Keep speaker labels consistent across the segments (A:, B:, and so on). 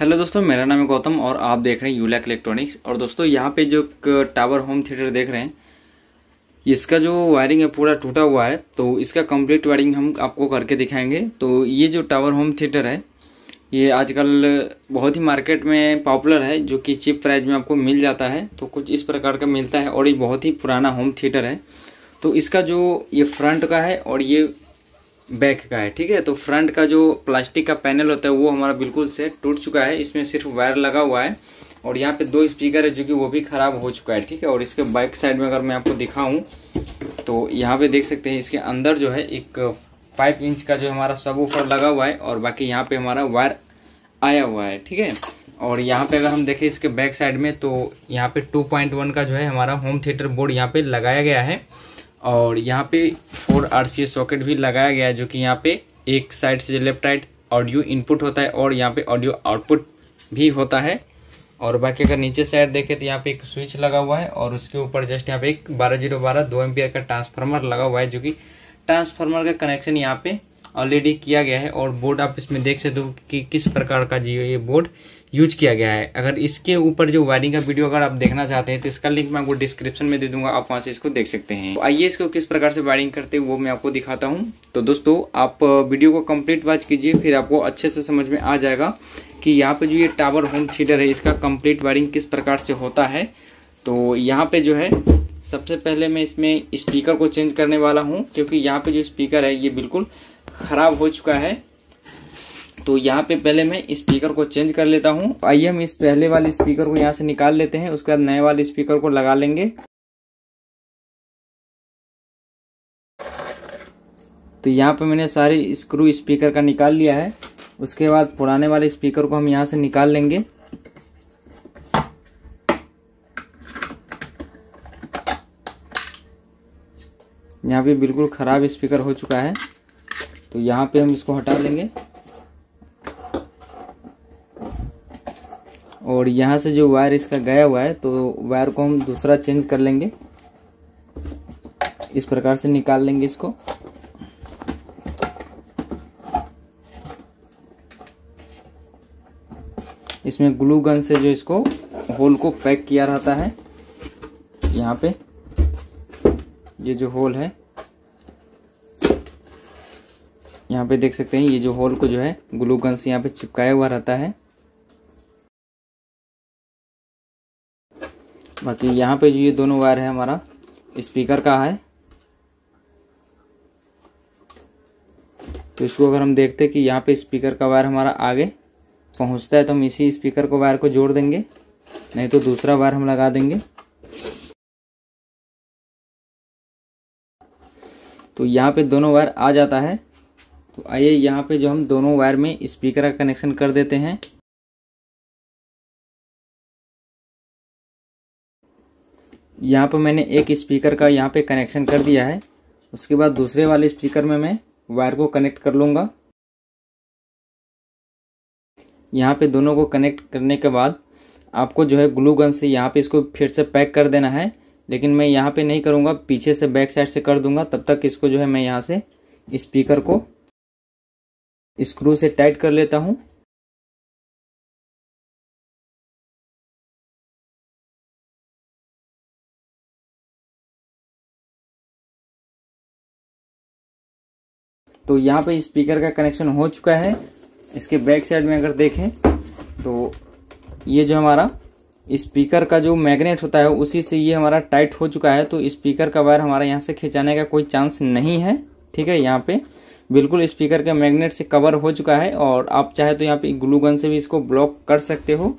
A: hello दोस्तों मेरा नाम है गौतम और आप देख रहे हैं यूलैक इलेक्ट्रॉनिक्स और दोस्तों यहाँ पे जो टावर होम थिएटर देख रहे हैं इसका जो वायरिंग है पूरा टूटा हुआ है तो इसका कंप्लीट वायरिंग हम आपको करके दिखाएंगे तो ये जो टावर होम थिएटर है ये आजकल बहुत ही मार्केट में पॉपुलर है जो कि चिप प्राइज में आपको मिल जाता है तो कुछ इस प्रकार का मिलता है और ये बहुत ही पुराना होम थिएटर है तो इसका जो ये फ्रंट का है और ये बैक का है ठीक है तो फ्रंट का जो प्लास्टिक का पैनल होता है वो हमारा बिल्कुल से टूट चुका है इसमें सिर्फ वायर लगा हुआ है और यहाँ पे दो स्पीकर है जो कि वो भी ख़राब हो चुका है ठीक है और इसके बैक साइड में अगर मैं आपको दिखाऊँ तो यहाँ पे देख सकते हैं इसके अंदर जो है एक फाइव इंच का जो हमारा सब ऊपर लगा हुआ है और बाकी यहाँ पे हमारा वायर आया हुआ है ठीक है और यहाँ पे अगर हम देखें इसके बैक साइड में तो यहाँ पे 2.1 का जो है हमारा होम थिएटर बोर्ड यहाँ पे लगाया गया है और यहाँ पे और आरसीए सॉकेट भी लगाया गया है जो कि यहाँ पे एक साइड से लेफ्ट राइट ऑडियो इनपुट होता है और यहाँ पे ऑडियो आउटपुट भी होता है और बाकी अगर नीचे साइड देखें तो यहाँ पे एक स्विच लगा हुआ है और उसके ऊपर जस्ट यहाँ पे एक बारह जीरो बारह दो एम्पियर का ट्रांसफार्मर लगा हुआ है जो कि ट्रांसफार्मर का कनेक्शन यहाँ पे ऑलरेडी किया गया है और बोर्ड आप इसमें देख सकते हो कि किस प्रकार का जियो ये बोर्ड यूज किया गया है अगर इसके ऊपर जो वायरिंग का वीडियो अगर आप देखना चाहते हैं तो इसका लिंक मैं आपको डिस्क्रिप्शन में दे दूंगा आप वहाँ से इसको देख सकते हैं तो आइए इसको किस प्रकार से वायरिंग करते हैं वो मैं आपको दिखाता हूँ तो दोस्तों आप वीडियो को कंप्लीट वॉच कीजिए फिर आपको अच्छे से समझ में आ जाएगा कि यहाँ पर जो ये टावर होम थिएटर है इसका कम्प्लीट वायरिंग किस प्रकार से होता है तो यहाँ पर जो है सबसे पहले मैं इसमें स्पीकर को चेंज करने वाला हूँ क्योंकि यहाँ पर जो स्पीकर है ये बिल्कुल ख़राब हो चुका है तो यहाँ पे पहले मैं स्पीकर को चेंज कर लेता हूँ आइए हम इस पहले वाले स्पीकर को यहाँ से निकाल लेते हैं उसके बाद नए वाले स्पीकर को लगा लेंगे तो यहाँ पे मैंने सारे स्क्रू स्पीकर का निकाल लिया है उसके बाद पुराने वाले स्पीकर को हम यहाँ से निकाल लेंगे यहाँ पे बिल्कुल ख़राब स्पीकर हो चुका है तो यहाँ पे हम इसको हटा लेंगे और यहाँ से जो वायर इसका गया हुआ है तो वायर को हम दूसरा चेंज कर लेंगे इस प्रकार से निकाल लेंगे इसको इसमें ग्लू गन से जो इसको होल को पैक किया रहता है यहाँ पे ये जो होल है यहाँ पे देख सकते हैं ये जो होल को जो है ग्लू गन से यहाँ पे चिपकाया हुआ रहता है बाकी यहाँ पे जो ये दोनों वायर है हमारा स्पीकर का है तो इसको अगर हम देखते हैं कि यहाँ पे स्पीकर का वायर हमारा आगे पहुँचता है तो हम इसी स्पीकर को वायर को जोड़ देंगे नहीं तो दूसरा वायर हम लगा देंगे तो यहाँ पे दोनों वायर आ जाता है तो आइए यहाँ पे जो हम दोनों वायर में स्पीकर का कनेक्शन कर देते हैं यहाँ पर मैंने एक स्पीकर का यहाँ पे कनेक्शन कर दिया है उसके बाद दूसरे वाले स्पीकर में मैं वायर को कनेक्ट कर लूँगा यहाँ पे दोनों को कनेक्ट करने के बाद आपको जो है ग्लू गन से यहाँ पे इसको फिर से पैक कर देना है लेकिन मैं यहाँ पे नहीं करूँगा पीछे से बैक साइड से कर दूंगा तब तक इसको जो है मैं यहाँ से स्पीकर को स्क्रू से टाइट कर लेता हूँ तो यहाँ पे स्पीकर का कनेक्शन हो चुका है इसके बैक साइड में अगर देखें तो ये जो हमारा स्पीकर का जो मैग्नेट होता है उसी से ये हमारा टाइट हो चुका है तो स्पीकर का वायर हमारा यहाँ से खिंचाने का कोई चांस नहीं है ठीक है यहाँ पे बिल्कुल स्पीकर के मैग्नेट से कवर हो चुका है और आप चाहे तो यहाँ पे ग्लू गन से भी इसको ब्लॉक कर सकते हो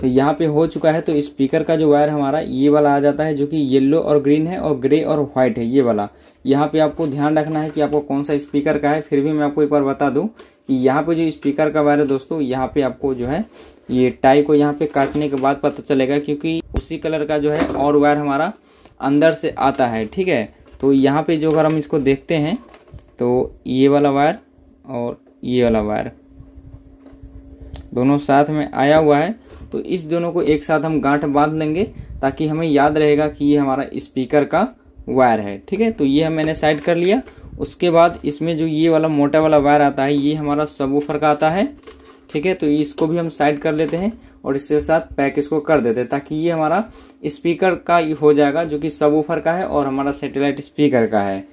A: तो यहाँ पे हो चुका है तो स्पीकर का जो वायर हमारा ये वाला आ जाता है जो कि येलो और ग्रीन है और ग्रे और व्हाइट है ये वाला यहाँ पे आपको ध्यान रखना है कि आपको कौन सा स्पीकर का है फिर भी मैं आपको एक बार बता दूँ कि यहाँ पे जो स्पीकर का वायर है दोस्तों यहाँ पे आपको जो है ये टाई को यहाँ पे काटने के बाद पता चलेगा क्योंकि उसी कलर का जो है और वायर हमारा अंदर से आता है ठीक है तो यहाँ पे जो अगर हम इसको देखते हैं तो ये वाला वायर और ये वाला वायर दोनों साथ में आया हुआ है तो इस दोनों को एक साथ हम गांठ बांध लेंगे ताकि हमें याद रहेगा कि ये हमारा स्पीकर का वायर है ठीक है तो ये मैंने साइड कर लिया उसके बाद इसमें जो ये वाला मोटा वाला वायर आता है ये हमारा सबवूफर का आता है ठीक है तो इसको भी हम साइड कर लेते हैं और इसके साथ पैक इसको कर देते हैं ताकि ये हमारा स्पीकर का हो जाएगा जो कि सबवूफर का है और हमारा सेटेलाइट स्पीकर का है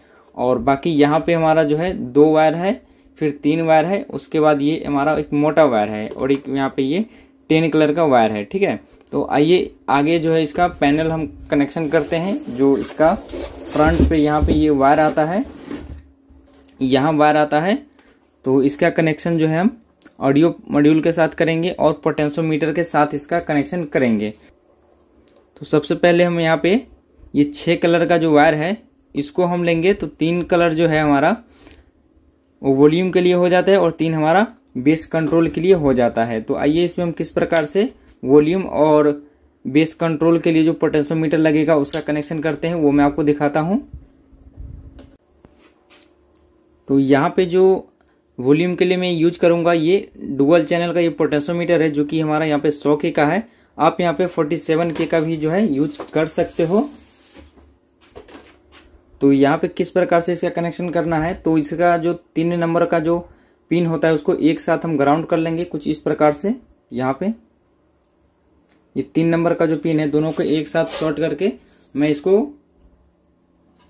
A: और बाकी यहाँ पे हमारा जो है दो वायर है फिर तीन वायर है उसके बाद ये हमारा एक मोटा वायर है और एक यहाँ पे ये टेन कलर का वायर है ठीक है तो आइए आगे जो है इसका पैनल हम कनेक्शन करते हैं जो इसका फ्रंट पे यहाँ पे ये वायर आता है यहाँ वायर आता है तो इसका कनेक्शन जो है हम ऑडियो मॉड्यूल के साथ करेंगे और पोटेंशियोमीटर के साथ इसका कनेक्शन करेंगे तो सबसे पहले हम यहाँ पे ये छः कलर का जो वायर है इसको हम लेंगे तो तीन कलर जो है हमारा वो वॉल्यूम के लिए हो जाता है और तीन हमारा बेस कंट्रोल के लिए हो जाता है तो आइए इसमें हम किस प्रकार से वॉल्यूम और बेस कंट्रोल के लिए जो पोटेंशियोमीटर लगेगा उसका कनेक्शन करते हैं वो मैं आपको दिखाता हूँ तो यहाँ पे जो वॉल्यूम के लिए मैं यूज करूँगा ये डुअल चैनल का ये पोटेंशियोमीटर है जो कि हमारा यहाँ पे सौ के का है आप यहाँ पे 47 के का भी जो है यूज कर सकते हो तो यहाँ पे किस प्रकार से इसका कनेक्शन करना है तो इसका जो तीन नंबर का जो पिन होता है उसको एक साथ हम ग्राउंड कर लेंगे कुछ इस प्रकार से यहाँ पे ये तीन नंबर का जो पिन है दोनों को एक साथ शॉर्ट करके मैं इसको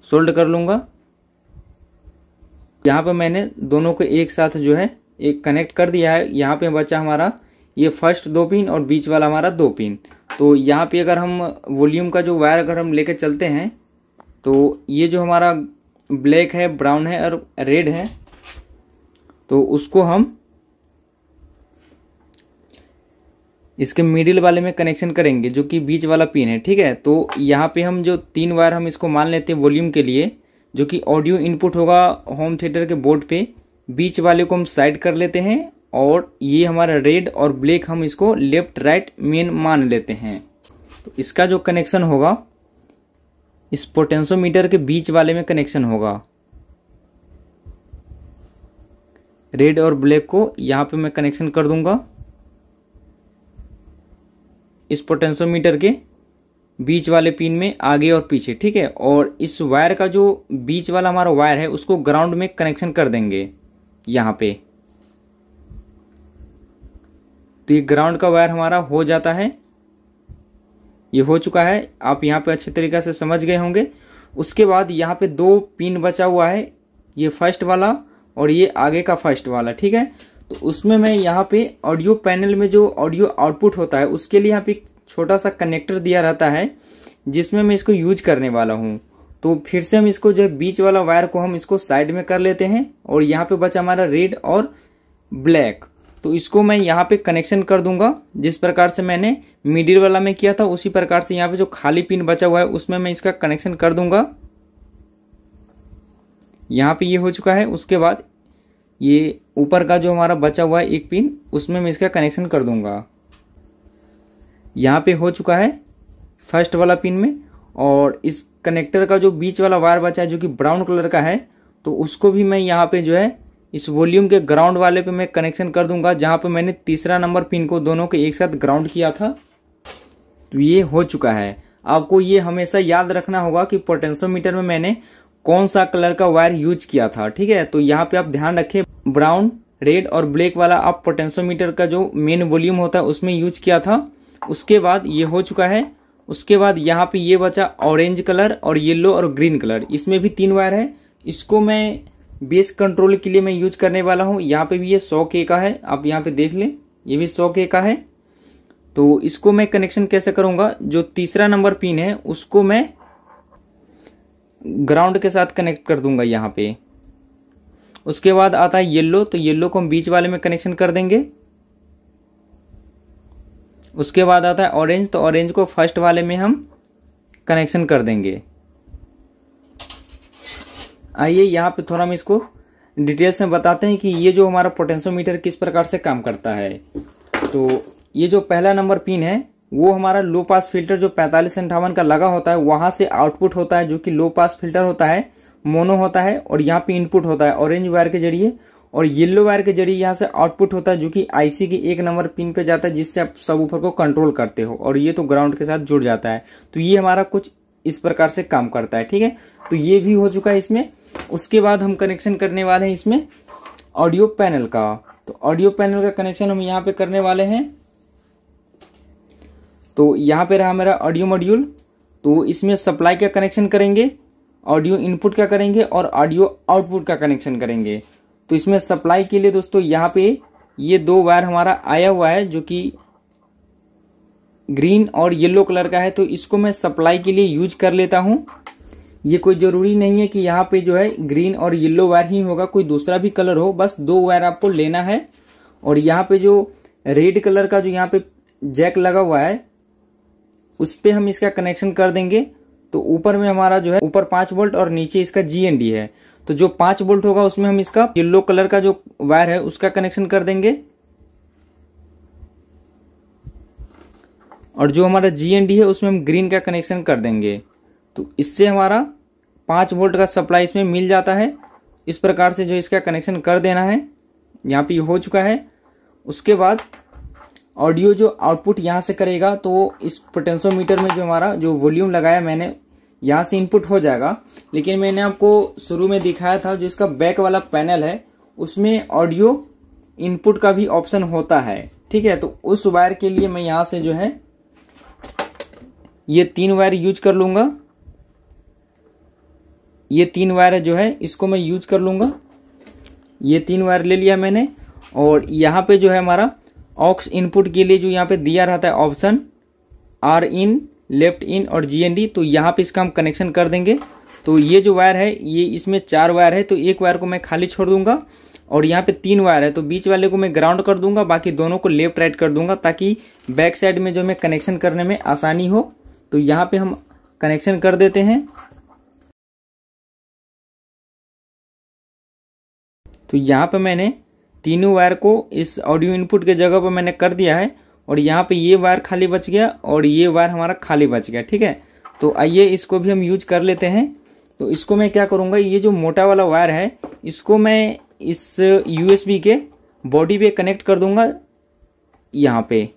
A: सोल्ड कर लूँगा यहाँ पर मैंने दोनों को एक साथ जो है एक कनेक्ट कर दिया है यहाँ पे बचा हमारा ये फर्स्ट दो पिन और बीच वाला हमारा दो पिन तो यहाँ पे अगर हम वॉल्यूम का जो वायर अगर हम लेकर चलते हैं तो ये जो हमारा ब्लैक है ब्राउन है और रेड है तो उसको हम इसके मिडिल वाले में कनेक्शन करेंगे जो कि बीच वाला पिन है ठीक है तो यहाँ पे हम जो तीन वायर हम इसको मान लेते हैं वॉल्यूम के लिए जो कि ऑडियो इनपुट होगा होम थिएटर के बोर्ड पे बीच वाले को हम साइड कर लेते हैं और ये हमारा रेड और ब्लैक हम इसको लेफ्ट राइट मेन मान लेते हैं तो इसका जो कनेक्शन होगा इस पोटेंशोमीटर के बीच वाले में कनेक्शन होगा रेड और ब्लैक को यहाँ पे मैं कनेक्शन कर दूंगा इस पोटेंशियोमीटर के बीच वाले पिन में आगे और पीछे ठीक है और इस वायर का जो बीच वाला हमारा वायर है उसको ग्राउंड में कनेक्शन कर देंगे यहाँ पे तो ये ग्राउंड का वायर हमारा हो जाता है ये हो चुका है आप यहाँ पे अच्छे तरीके से समझ गए होंगे उसके बाद यहाँ पे दो पिन बचा हुआ है ये फर्स्ट वाला और ये आगे का फर्स्ट वाला ठीक है तो उसमें मैं यहाँ पे ऑडियो पैनल में जो ऑडियो आउटपुट होता है उसके लिए यहाँ पे छोटा सा कनेक्टर दिया रहता है जिसमें मैं इसको यूज करने वाला हूँ तो फिर से हम इसको जो है बीच वाला वायर को हम इसको साइड में कर लेते हैं और यहाँ पे बचा हमारा रेड और ब्लैक तो इसको मैं यहाँ पे कनेक्शन कर दूंगा जिस प्रकार से मैंने मिडिल वाला में किया था उसी प्रकार से यहाँ पे जो खाली पिन बचा हुआ है उसमें मैं इसका कनेक्शन कर दूंगा यहाँ पे ये यह हो चुका है उसके बाद ये ऊपर का जो हमारा बचा हुआ है एक पिन उसमें मैं इसका कनेक्शन कर दूंगा यहाँ पे हो चुका है फर्स्ट वाला पिन में और इस कनेक्टर का जो बीच वाला वायर बचा है जो कि ब्राउन कलर का है तो उसको भी मैं यहाँ पे जो है इस वॉल्यूम के ग्राउंड वाले पे मैं कनेक्शन कर दूंगा जहाँ पे मैंने तीसरा नंबर पिन को दोनों के एक साथ ग्राउंड किया था तो ये हो चुका है आपको ये हमेशा याद रखना होगा कि पोटेंशियोमीटर में मैंने कौन सा कलर का वायर यूज किया था ठीक है तो यहाँ पे आप ध्यान रखें ब्राउन रेड और ब्लैक वाला आप पोटेंशियोमीटर का जो मेन वॉल्यूम होता है उसमें यूज किया था उसके बाद ये हो चुका है उसके बाद यहाँ पे ये बचा ऑरेंज कलर और येलो और ग्रीन कलर इसमें भी तीन वायर है इसको मैं बेस कंट्रोल के लिए मैं यूज करने वाला हूँ यहाँ पे भी ये सौ के का है आप यहाँ पे देख लें ये भी सौ के का है तो इसको मैं कनेक्शन कैसे करूँगा जो तीसरा नंबर पिन है उसको मैं ग्राउंड के साथ कनेक्ट कर दूंगा यहाँ पे उसके बाद आता है येल्लो तो येल्लो को हम बीच वाले में कनेक्शन कर देंगे उसके बाद आता है ऑरेंज तो ऑरेंज को फर्स्ट वाले में हम कनेक्शन कर देंगे आइए यहाँ पे थोड़ा हम इसको डिटेल्स में बताते हैं कि ये जो हमारा पोटेंशियोमीटर किस प्रकार से काम करता है तो ये जो पहला नंबर पिन है वो हमारा लो पास फिल्टर जो पैंतालीस अंठावन का लगा होता है वहां से आउटपुट होता है जो कि लो पास फिल्टर होता है मोनो होता है और यहाँ पे इनपुट होता है ऑरेंज वायर के जरिए और येलो वायर के जरिए यहाँ से आउटपुट होता है जो कि आईसी के एक नंबर पिन पे जाता है जिससे आप सब ऊपर को कंट्रोल करते हो और ये तो ग्राउंड के साथ जुड़ जाता है तो ये हमारा कुछ इस प्रकार से काम करता है ठीक है तो ये भी हो चुका है इसमें उसके बाद हम कनेक्शन करने वाले हैं इसमें ऑडियो पैनल का तो ऑडियो पैनल का कनेक्शन हम यहाँ पे करने वाले हैं तो यहाँ पे रहा मेरा ऑडियो मॉड्यूल तो इसमें सप्लाई का कनेक्शन करेंगे ऑडियो इनपुट का करेंगे और ऑडियो आउटपुट का कनेक्शन करेंगे तो इसमें सप्लाई के लिए दोस्तों यहाँ पे ये दो वायर हमारा आया हुआ है जो कि ग्रीन और येलो कलर का है तो इसको मैं सप्लाई के लिए यूज कर लेता हूँ ये कोई ज़रूरी नहीं है कि यहाँ पे जो है ग्रीन और येलो वायर ही होगा कोई दूसरा भी कलर हो बस दो वायर आपको लेना है और यहाँ पे जो रेड कलर का जो यहाँ पे जैक लगा हुआ है उस पर हम इसका कनेक्शन कर देंगे तो ऊपर में हमारा जो है ऊपर पांच वोल्ट और नीचे इसका जी है तो जो पांच वोल्ट होगा उसमें हम इसका येल्लो कलर का जो वायर है उसका कनेक्शन कर देंगे और जो हमारा जी है उसमें हम ग्रीन का कनेक्शन कर देंगे तो इससे हमारा पांच वोल्ट का सप्लाई इसमें मिल जाता है इस प्रकार से जो इसका कनेक्शन कर देना है यहाँ पे हो चुका है उसके बाद ऑडियो जो आउटपुट यहाँ से करेगा तो इस पोटेंशियोमीटर में जो हमारा जो वॉल्यूम लगाया मैंने यहाँ से इनपुट हो जाएगा लेकिन मैंने आपको शुरू में दिखाया था जो इसका बैक वाला पैनल है उसमें ऑडियो इनपुट का भी ऑप्शन होता है ठीक है तो उस वायर के लिए मैं यहाँ से जो है ये तीन वायर यूज कर लूँगा ये तीन वायर जो है इसको मैं यूज कर लूँगा ये तीन वायर ले लिया मैंने और यहाँ पे जो है हमारा ऑक्स इनपुट के लिए जो यहाँ पे दिया रहता है option R in left in और जी एन डी तो यहाँ पे इसका हम कनेक्शन कर देंगे तो ये जो वायर है ये इसमें चार वायर है तो एक वायर को मैं खाली छोड़ दूंगा और यहाँ पे तीन वायर है तो बीच वाले को मैं ग्राउंड कर दूंगा बाकी दोनों को लेफ्ट राइट कर दूंगा ताकि बैक साइड में जो हमें कनेक्शन करने में आसानी हो तो यहाँ पे हम कनेक्शन कर देते हैं तो यहाँ पे मैंने तीनों वायर को इस ऑडियो इनपुट के जगह पर मैंने कर दिया है और यहाँ पे ये वायर खाली बच गया और ये वायर हमारा खाली बच गया ठीक है तो आइए इसको भी हम यूज कर लेते हैं तो इसको मैं क्या करूँगा ये जो मोटा वाला वायर है इसको मैं इस यू के बॉडी पे कनेक्ट कर दूंगा यहाँ पे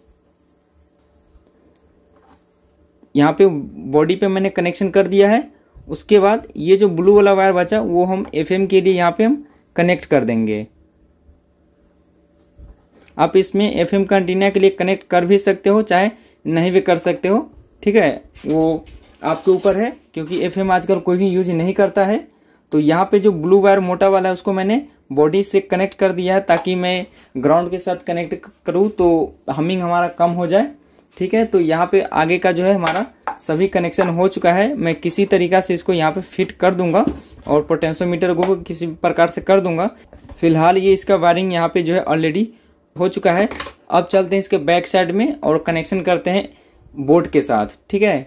A: यहाँ पे बॉडी पे मैंने कनेक्शन कर दिया है उसके बाद ये जो ब्लू वाला वायर बचा वो हम एफएम के लिए यहाँ पे हम कनेक्ट कर देंगे आप इसमें एफ एम कंटीन्या के लिए कनेक्ट कर भी सकते हो चाहे नहीं भी कर सकते हो ठीक है वो आपके ऊपर है क्योंकि एफ एम आजकल कोई भी यूज नहीं करता है तो यहाँ पे जो ब्लू वायर मोटा वाला है उसको मैंने बॉडी से कनेक्ट कर दिया है ताकि मैं ग्राउंड के साथ कनेक्ट करूँ तो हमिंग हमारा कम हो जाए ठीक है तो यहाँ पे आगे का जो है हमारा सभी कनेक्शन हो चुका है मैं किसी तरीका से इसको यहाँ पे फिट कर दूंगा और पोटेंशियोमीटर को किसी प्रकार से कर दूंगा फिलहाल ये इसका वायरिंग यहाँ पे जो है ऑलरेडी हो चुका है अब चलते हैं इसके बैक साइड में और कनेक्शन करते हैं बोर्ड के साथ ठीक है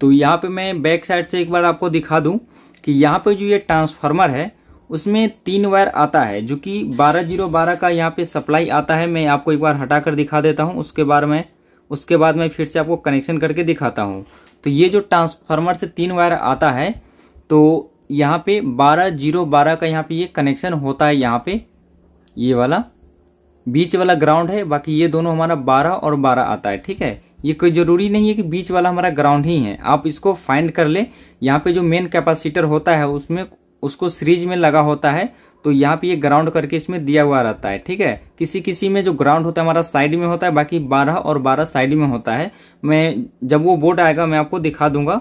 A: तो यहाँ पे मैं बैक साइड से एक बार आपको दिखा दूँ कि यहाँ पे जो ये ट्रांसफार्मर है उसमें तीन वायर आता है जो कि बारह जीरो बारह का यहाँ पे सप्लाई आता है मैं आपको एक बार हटा कर दिखा देता हूँ उसके बाद में उसके बाद मैं फिर से आपको कनेक्शन करके दिखाता हूँ तो ये जो ट्रांसफार्मर से तीन वायर आता है तो यहाँ पे बारह जीरो बारह का यहाँ पे ये कनेक्शन होता है यहाँ पे ये वाला बीच वाला ग्राउंड है बाकी ये दोनों हमारा बारह और बारह आता है ठीक है ये कोई जरूरी नहीं है कि बीच वाला हमारा ग्राउंड ही है आप इसको फाइंड कर ले यहाँ पे जो मेन कैपेसिटर होता है उसमें उसको सीरीज में लगा होता है तो यहाँ पे ये ग्राउंड करके इसमें दिया हुआ रहता है ठीक है किसी किसी में जो ग्राउंड होता है हमारा साइड में होता है बाकी बारह और बारह साइड में होता है मैं जब वो बोर्ड आएगा मैं आपको दिखा दूंगा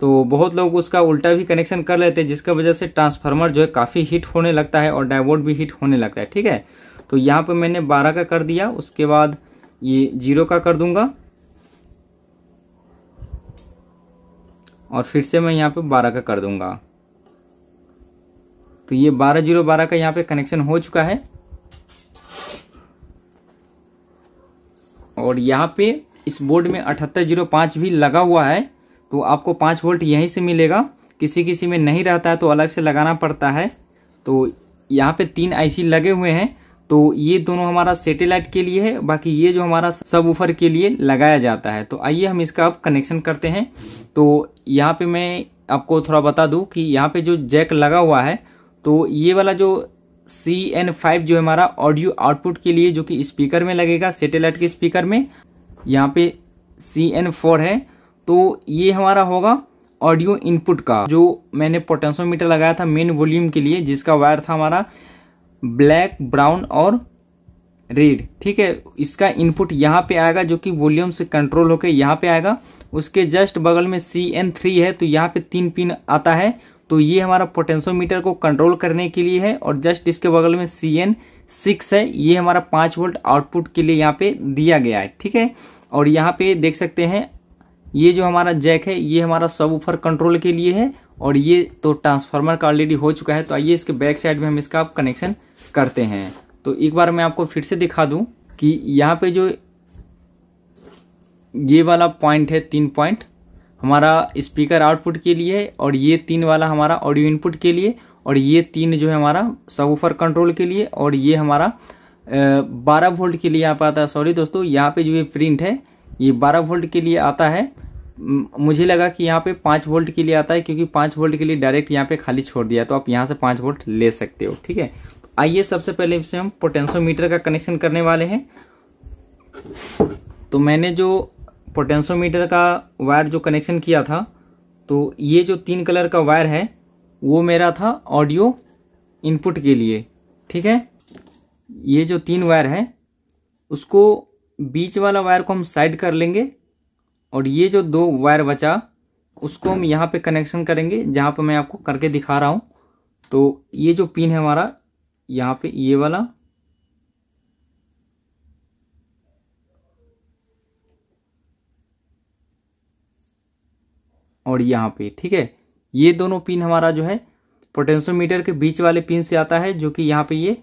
A: तो बहुत लोग उसका उल्टा भी कनेक्शन कर लेते हैं जिसका वजह से ट्रांसफार्मर जो है काफ़ी हिट होने लगता है और डायवोर्ड भी हिट होने लगता है ठीक है तो यहाँ पे मैंने बारह का कर दिया उसके बाद ये जीरो का कर दूंगा और फिर से मैं यहाँ पे बारह का कर दूंगा तो ये बारह जीरो बारह का यहाँ पे कनेक्शन हो चुका है और यहाँ पे इस बोर्ड में अठहत्तर जीरो पाँच भी लगा हुआ है तो आपको पाँच वोल्ट यहीं से मिलेगा किसी किसी में नहीं रहता है तो अलग से लगाना पड़ता है तो यहाँ पे तीन आईसी लगे हुए हैं तो ये दोनों हमारा सेटेलाइट के लिए है बाकी ये जो हमारा सब ऊपर के लिए लगाया जाता है तो आइए हम इसका अब कनेक्शन करते हैं तो यहाँ पे मैं आपको थोड़ा बता दूँ कि यहाँ पे जो जैक लगा हुआ है तो ये वाला जो सी एन फाइव जो हमारा ऑडियो आउटपुट के लिए जो कि स्पीकर में लगेगा सेटेलाइट के स्पीकर में यहाँ पे सी एन फोर है तो ये हमारा होगा ऑडियो इनपुट का जो मैंने पोटेंशियोमीटर लगाया था मेन वॉल्यूम के लिए जिसका वायर था हमारा ब्लैक ब्राउन और रेड ठीक है इसका इनपुट यहाँ पे आएगा जो कि वॉल्यूम से कंट्रोल होकर यहाँ पे आएगा उसके जस्ट बगल में सी एन थ्री है तो यहाँ पे तीन पिन आता है तो ये हमारा पोटेंशियोमीटर को कंट्रोल करने के लिए है और जस्ट इसके बगल में सी एन सिक्स है ये हमारा पाँच वोल्ट आउटपुट के लिए यहाँ पे दिया गया है ठीक है और यहाँ पे देख सकते हैं ये जो हमारा जैक है ये हमारा सब ऊपर कंट्रोल के लिए है और ये तो ट्रांसफार्मर का ऑलरेडी हो चुका है तो आइए इसके बैक साइड में हम इसका आप कनेक्शन करते हैं तो एक बार मैं आपको फिर से दिखा दूं कि यहाँ पे जो ये वाला पॉइंट है तीन पॉइंट हमारा स्पीकर आउटपुट के लिए और ये तीन वाला हमारा ऑडियो इनपुट के लिए और ये तीन जो है हमारा ऊपर कंट्रोल के लिए और ये हमारा बारह वोल्ट के लिए यहाँ पर आता है सॉरी दोस्तों यहाँ पे जो ये प्रिंट है ये बारह वोल्ट के लिए आता है मुझे लगा कि यहाँ पे पाँच वोल्ट के लिए आता है क्योंकि पाँच वोल्ट के लिए डायरेक्ट यहाँ पे खाली छोड़ दिया तो आप यहाँ से पाँच वोल्ट ले सकते हो ठीक है तो आइए सबसे पहले इससे हम पोटेंशोमीटर का कनेक्शन करने वाले हैं तो मैंने जो पोटेंशोमीटर का वायर जो कनेक्शन किया था तो ये जो तीन कलर का वायर है वो मेरा था ऑडियो इनपुट के लिए ठीक है ये जो तीन वायर है उसको बीच वाला वायर को हम साइड कर लेंगे और ये जो दो वायर बचा उसको हम यहाँ पे कनेक्शन करेंगे जहाँ पे मैं आपको करके दिखा रहा हूँ तो ये जो पिन है हमारा यहाँ पे ये वाला और यहाँ पे ठीक है ये दोनों पिन हमारा जो है पोटेंशियोमीटर के बीच वाले पिन से आता है जो कि यहाँ पे ये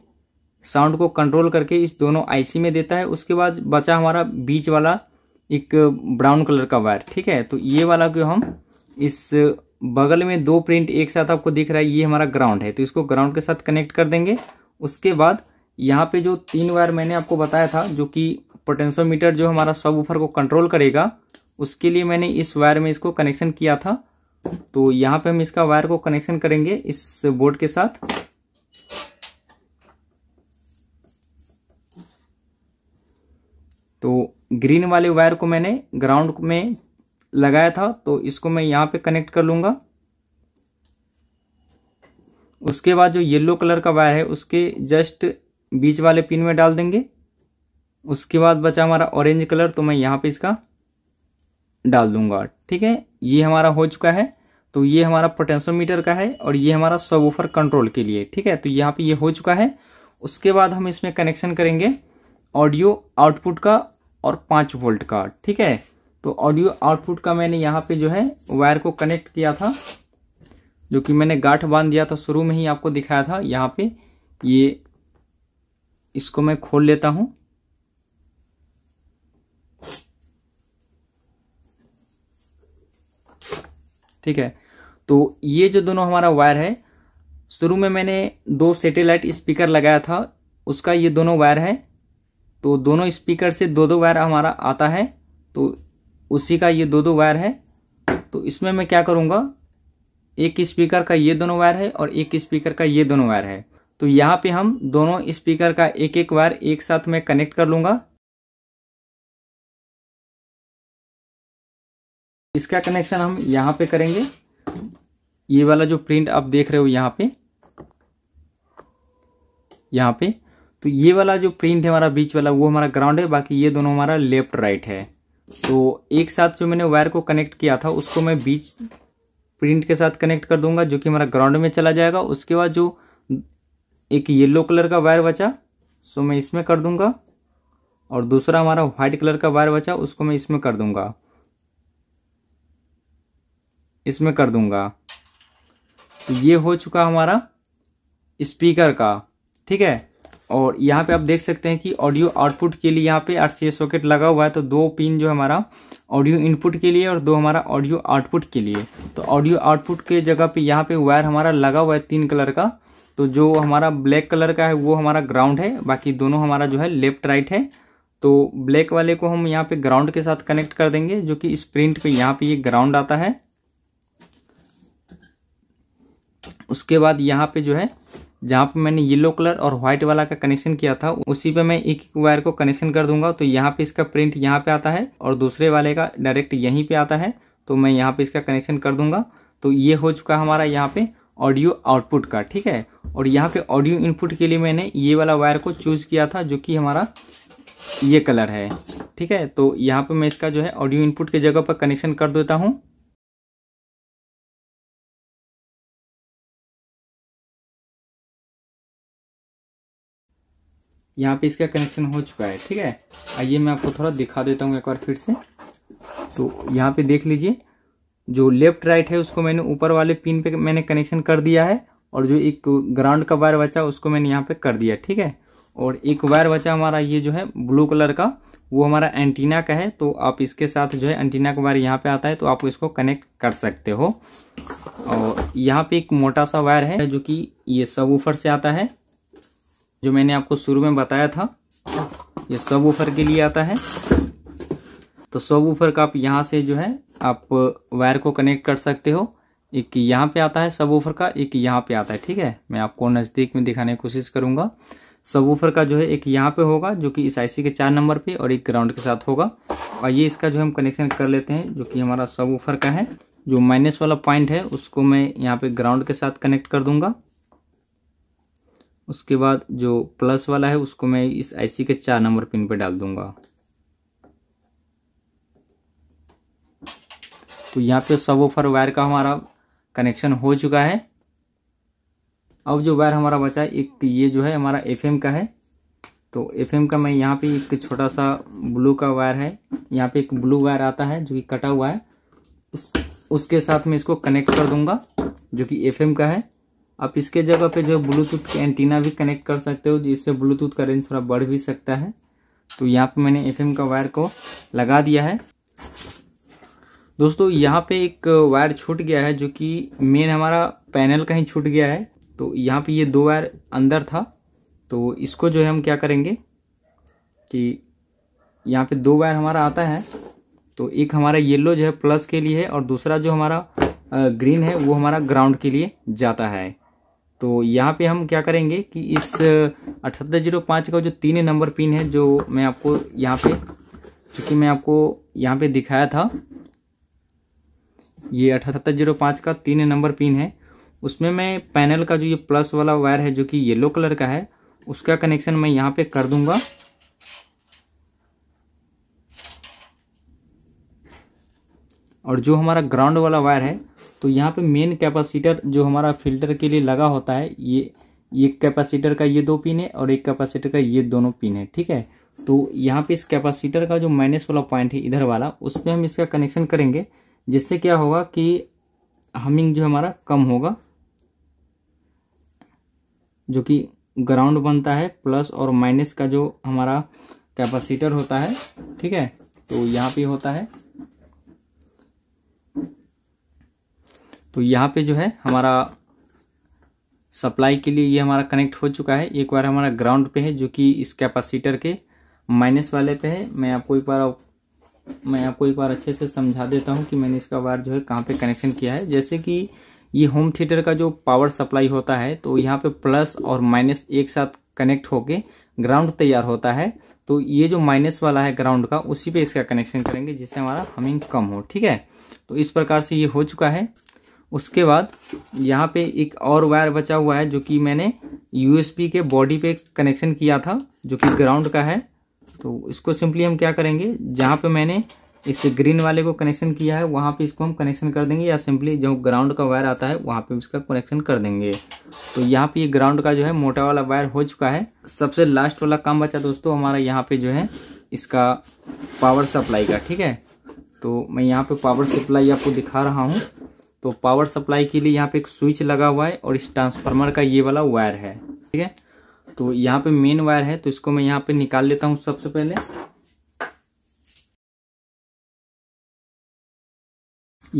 A: साउंड को कंट्रोल करके इस दोनों आईसी में देता है उसके बाद बचा हमारा बीच वाला एक ब्राउन कलर का वायर ठीक है तो ये वाला को हम इस बगल में दो प्रिंट एक साथ आपको दिख रहा है ये हमारा ग्राउंड है तो इसको ग्राउंड के साथ कनेक्ट कर देंगे उसके बाद यहाँ पे जो तीन वायर मैंने आपको बताया था जो कि पोटेंशियोमीटर जो हमारा सब ऊपर को कंट्रोल करेगा उसके लिए मैंने इस वायर में इसको कनेक्शन किया था तो यहाँ पे हम इसका वायर को कनेक्शन करेंगे इस बोर्ड के साथ तो ग्रीन वाले वायर को मैंने ग्राउंड में लगाया था तो इसको मैं यहाँ पे कनेक्ट कर लूँगा उसके बाद जो येलो कलर का वायर है उसके जस्ट बीच वाले पिन में डाल देंगे उसके बाद बचा हमारा ऑरेंज कलर तो मैं यहाँ पे इसका डाल दूंगा ठीक है ये हमारा हो चुका है तो ये हमारा पोटेंशियोमीटर का है और ये हमारा सबवूफर कंट्रोल के लिए ठीक है तो यहाँ पे ये हो चुका है उसके बाद हम इसमें कनेक्शन करेंगे ऑडियो आउटपुट का और पांच वोल्ट का ठीक है तो ऑडियो आउटपुट का मैंने यहाँ पे जो है वायर को कनेक्ट किया था जो कि मैंने गाठ बांध दिया था शुरू में ही आपको दिखाया था यहाँ पे ये इसको मैं खोल लेता हूँ ठीक है तो ये जो दोनों हमारा वायर है शुरू में मैंने दो सैटेलाइट स्पीकर लगाया था उसका ये दोनों वायर है तो दोनों स्पीकर से दो दो वायर हमारा आता है तो उसी का ये दो दो वायर है तो इसमें मैं क्या करूँगा एक स्पीकर का ये दोनों वायर है और एक स्पीकर का ये दोनों वायर है तो यहाँ पे हम दोनों स्पीकर का एक एक वायर एक साथ में कनेक्ट कर लूँगा इसका कनेक्शन हम यहाँ पे करेंगे ये वाला जो प्रिंट आप देख रहे हो यहाँ पे यहाँ पे तो ये वाला जो प्रिंट है हमारा बीच वाला वो हमारा ग्राउंड है बाकी ये दोनों हमारा लेफ्ट राइट है तो एक साथ जो मैंने वायर को कनेक्ट किया था उसको मैं बीच प्रिंट के साथ कनेक्ट कर दूंगा जो कि हमारा ग्राउंड में चला जाएगा उसके बाद जो एक येलो कलर का वायर बचा सो मैं इसमें कर दूंगा और दूसरा हमारा व्हाइट कलर का वायर बचा उसको मैं इसमें कर दूंगा इसमें कर दूंगा तो ये हो चुका हमारा स्पीकर का ठीक है और यहाँ पे आप देख सकते हैं कि ऑडियो आउटपुट के लिए यहाँ पे आर सॉकेट लगा हुआ है तो दो पिन जो हमारा ऑडियो इनपुट के लिए और दो हमारा ऑडियो आउटपुट के लिए तो ऑडियो आउटपुट के जगह पे यहाँ पे वायर हमारा लगा हुआ है तीन कलर का तो जो हमारा ब्लैक कलर का है वो हमारा ग्राउंड है बाकी दोनों हमारा जो है लेफ्ट राइट है तो ब्लैक वाले को हम यहाँ पे ग्राउंड के साथ कनेक्ट कर देंगे जो कि इस प्रिंट पे यहाँ पे ये ग्राउंड आता है उसके बाद यहाँ पे जो है जहाँ पे मैंने येलो कलर और व्हाइट वाला का कनेक्शन किया था उसी पे मैं एक वायर को कनेक्शन कर दूंगा तो यहाँ पे इसका प्रिंट यहाँ पे आता है और दूसरे वाले का डायरेक्ट यहीं पे आता है तो मैं यहाँ पे इसका कनेक्शन कर दूंगा तो ये हो चुका हमारा यहाँ पे ऑडियो आउटपुट का ठीक है और यहाँ पे ऑडियो इनपुट के लिए मैंने ये वाला वायर को चूज़ किया था जो कि हमारा ये कलर है ठीक है तो यहाँ पे मैं इसका जो है ऑडियो इनपुट की जगह पर कनेक्शन कर देता हूँ यहाँ पे इसका कनेक्शन हो चुका है ठीक है आइए मैं आपको थोड़ा दिखा देता हूँ एक बार फिर से तो यहाँ पे देख लीजिए जो लेफ्ट राइट है उसको मैंने ऊपर वाले पिन पे मैंने कनेक्शन कर दिया है और जो एक ग्राउंड का वायर बचा उसको मैंने यहाँ पे कर दिया ठीक है और एक वायर बचा हमारा ये जो है ब्लू कलर का वो हमारा एंटीना का है तो आप इसके साथ जो है एंटीना का वायर यहाँ पे आता है तो आप इसको कनेक्ट कर सकते हो और यहाँ पे एक मोटा सा वायर है जो कि ये सब ऊपर से आता है जो मैंने आपको शुरू में बताया था ये सब ऊपर के लिए आता है तो सब ऊपर का आप यहाँ से जो है आप वायर को कनेक्ट कर सकते हो एक यहाँ पे आता है सब ऊपर का एक यहाँ पे आता है ठीक है मैं आपको नज़दीक में दिखाने की कोशिश करूँगा सब ऊपर का जो है एक यहाँ पे होगा जो कि इस आईसी के चार नंबर पे और एक ग्राउंड के साथ होगा और ये इसका जो हम कनेक्शन कर लेते हैं जो कि हमारा सब ऊपर का है जो माइनस वाला पॉइंट है उसको मैं यहाँ पे ग्राउंड के साथ कनेक्ट कर दूंगा उसके बाद जो प्लस वाला है उसको मैं इस आईसी के चार नंबर पिन पर डाल दूंगा तो यहाँ पे सब ऑफर वायर का हमारा कनेक्शन हो चुका है अब जो वायर हमारा बचा है एक ये जो है हमारा एफएम का है तो एफएम का मैं यहाँ पे एक छोटा सा ब्लू का वायर है यहाँ पे एक ब्लू वायर आता है जो कि कटा हुआ है उस उसके साथ मैं इसको कनेक्ट कर दूंगा जो कि एफएम का है आप इसके जगह पे जो ब्लूटूथ के एंटीना भी कनेक्ट कर सकते हो जिससे ब्लूटूथ का रेंज थोड़ा बढ़ भी सकता है तो यहाँ पे मैंने एफ का वायर को लगा दिया है दोस्तों यहाँ पे एक वायर छूट गया है जो कि मेन हमारा पैनल कहीं छूट गया है तो यहाँ पे ये दो वायर अंदर था तो इसको जो है हम क्या करेंगे कि यहाँ पे दो वायर हमारा आता है तो एक हमारा येलो जो है प्लस के लिए है और दूसरा जो हमारा ग्रीन है वो हमारा ग्राउंड के लिए जाता है तो यहाँ पे हम क्या करेंगे कि इस अठहत्तर जीरो पाँच का जो तीन नंबर पिन है जो मैं आपको यहाँ पे चूँकि मैं आपको यहाँ पे दिखाया था ये अठहत्तर जीरो पाँच का तीन नंबर पिन है उसमें मैं पैनल का जो ये प्लस वाला वायर है जो कि येलो कलर का है उसका कनेक्शन मैं यहाँ पे कर दूंगा और जो हमारा ग्राउंड वाला वायर है तो यहाँ पे मेन कैपेसिटर जो हमारा फिल्टर के लिए लगा होता है ये एक कैपेसिटर का ये दो पिन है और एक कैपेसिटर का ये दोनों पिन है ठीक है तो यहाँ पे इस कैपेसिटर का जो माइनस वाला पॉइंट है इधर वाला उस पर हम इसका कनेक्शन करेंगे जिससे क्या होगा कि हमिंग जो हमारा कम होगा जो कि ग्राउंड बनता है प्लस और माइनस का जो हमारा कैपेसिटर होता है ठीक है तो यहाँ पे होता है तो यहाँ पे जो है हमारा सप्लाई के लिए ये हमारा कनेक्ट हो चुका है एक बार हमारा ग्राउंड पे है जो कि इस कैपेसिटर के माइनस वाले पे है मैं आपको एक बार मैं आपको एक बार अच्छे से समझा देता हूँ कि मैंने इसका वायर जो है कहाँ पे कनेक्शन किया है जैसे कि ये होम थिएटर का जो पावर सप्लाई होता है तो यहाँ पे प्लस और माइनस एक साथ कनेक्ट होके ग्राउंड तैयार होता है तो ये जो माइनस वाला है ग्राउंड का उसी पे इसका कनेक्शन करेंगे जिससे हमारा हमिंग कम हो ठीक है तो इस प्रकार से ये हो चुका है उसके बाद यहाँ पे एक और वायर बचा हुआ है जो कि मैंने यूएसबी के बॉडी पे कनेक्शन किया था जो कि ग्राउंड का है तो इसको सिंपली हम क्या करेंगे जहाँ पे मैंने इस ग्रीन वाले को कनेक्शन किया है वहाँ पे इसको हम कनेक्शन कर देंगे या सिंपली जो ग्राउंड का वायर आता है वहाँ पे इसका कनेक्शन कर देंगे तो यहाँ पे ये ग्राउंड का जो है मोटा वाला वायर हो चुका है सबसे लास्ट वाला काम बचा दोस्तों हमारा यहाँ पे जो है इसका पावर सप्लाई का ठीक है तो मैं यहाँ पे पावर सप्लाई आपको दिखा रहा हूँ तो पावर सप्लाई के लिए यहाँ पे एक स्विच लगा हुआ है और इस ट्रांसफार्मर का ये वाला वायर है ठीक है तो यहाँ पे मेन वायर है तो इसको मैं यहाँ पे निकाल लेता हूँ सबसे पहले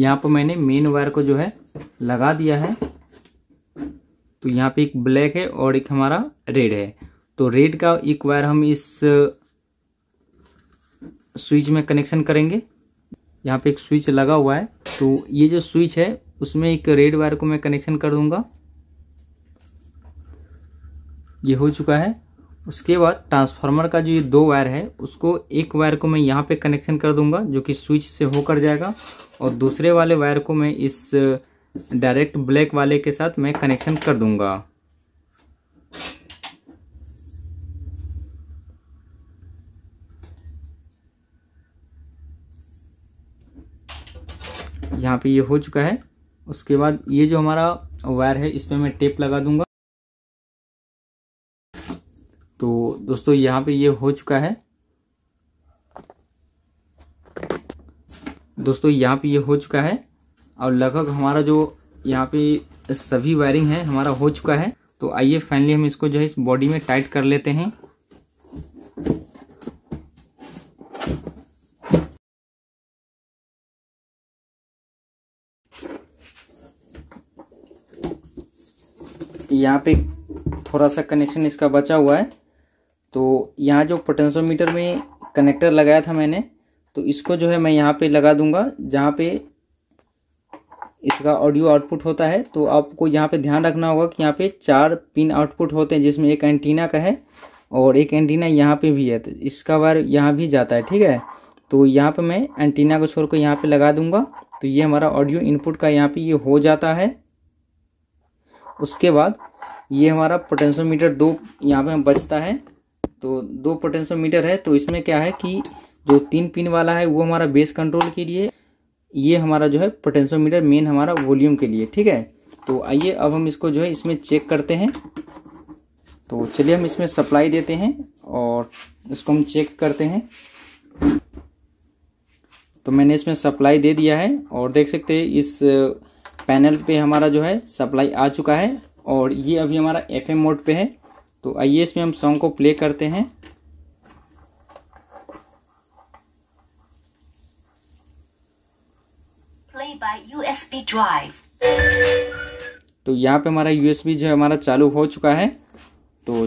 A: यहाँ पर मैंने मेन वायर को जो है लगा दिया है तो यहाँ पे एक ब्लैक है और एक हमारा रेड है तो रेड का एक वायर हम इस स्विच में कनेक्शन करेंगे यहाँ पे एक स्विच लगा हुआ है तो ये जो स्विच है उसमें एक रेड वायर को मैं कनेक्शन कर दूंगा ये हो चुका है उसके बाद ट्रांसफार्मर का जो ये दो वायर है उसको एक वायर को मैं यहाँ पे कनेक्शन कर दूंगा जो कि स्विच से होकर जाएगा और दूसरे वाले वायर को मैं इस डायरेक्ट ब्लैक वाले के साथ मैं कनेक्शन कर दूंगा यहाँ पे ये हो चुका है उसके बाद ये जो हमारा वायर है इस पर मैं टेप लगा दूंगा तो दोस्तों यहाँ पे ये हो चुका है दोस्तों यहाँ पे ये हो चुका है और लगभग हमारा जो यहाँ पे सभी वायरिंग है हमारा हो चुका है तो आइए फाइनली हम इसको जो है इस बॉडी में टाइट कर लेते हैं यहाँ पे थोड़ा सा कनेक्शन इसका बचा हुआ है तो यहाँ जो पोटेंशियोमीटर में कनेक्टर लगाया था मैंने तो इसको जो है मैं यहाँ पे लगा दूंगा जहाँ पे इसका ऑडियो आउटपुट होता है तो आपको यहाँ पे ध्यान रखना होगा कि यहाँ पे चार पिन आउटपुट होते हैं जिसमें एक एंटीना का है और एक एंटीना यहाँ पे भी है तो इसका वायर यहाँ भी जाता है ठीक है तो यहाँ पे मैं एंटीना को छोड़कर यहाँ पे लगा दूंगा तो ये हमारा ऑडियो इनपुट का यहाँ पे ये यह हो जाता है उसके बाद ये हमारा पोटेंशियोमीटर दो यहाँ पे हम बचता है तो दो पोटेंशियोमीटर है तो इसमें क्या है कि जो तीन पिन वाला है वो हमारा बेस कंट्रोल के लिए ये हमारा जो है पोटेंशियोमीटर मेन हमारा वॉल्यूम के लिए ठीक है तो आइए अब हम इसको जो है इसमें चेक करते हैं तो चलिए हम इसमें सप्लाई देते हैं और इसको हम चेक करते हैं तो मैंने इसमें सप्लाई दे दिया है और देख सकते हैं इस पैनल पे हमारा जो है सप्लाई आ चुका है और ये अभी हमारा एफ एम मोड पे है तो आइए इसमें हम सॉन्ग को प्ले करते हैं तो यहाँ पे हमारा यूएसबी जो है हमारा चालू हो चुका है तो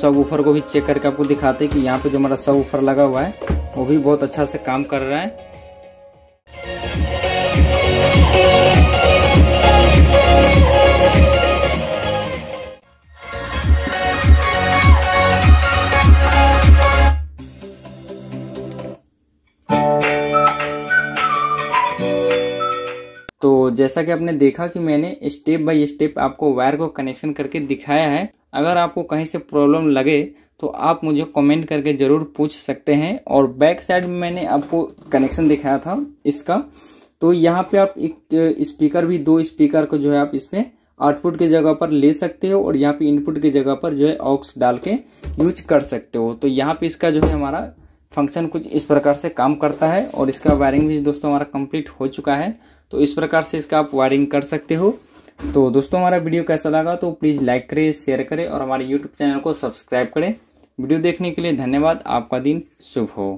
A: सब ऊपर को भी चेक करके आपको दिखाते हैं कि यहाँ पे जो हमारा सब ऊपर लगा हुआ है वो भी बहुत अच्छा से काम कर रहा है तो जैसा कि आपने देखा कि मैंने स्टेप बाय स्टेप आपको वायर को कनेक्शन करके दिखाया है अगर आपको कहीं से प्रॉब्लम लगे तो आप मुझे कमेंट करके ज़रूर पूछ सकते हैं और बैक साइड में मैंने आपको कनेक्शन दिखाया था इसका तो यहाँ पे आप एक स्पीकर भी दो स्पीकर को जो है आप इसमें आउटपुट के जगह पर ले सकते हो और यहाँ पे इनपुट की जगह पर जो है ऑक्स डाल के यूज कर सकते हो तो यहाँ पे इसका जो है हमारा फंक्शन कुछ इस प्रकार से काम करता है और इसका वायरिंग भी दोस्तों हमारा कंप्लीट हो चुका है तो इस प्रकार से इसका आप वायरिंग कर सकते हो तो दोस्तों हमारा वीडियो कैसा लगा तो प्लीज़ लाइक करें शेयर करें और हमारे यूट्यूब चैनल को सब्सक्राइब करें वीडियो देखने के लिए धन्यवाद आपका दिन शुभ हो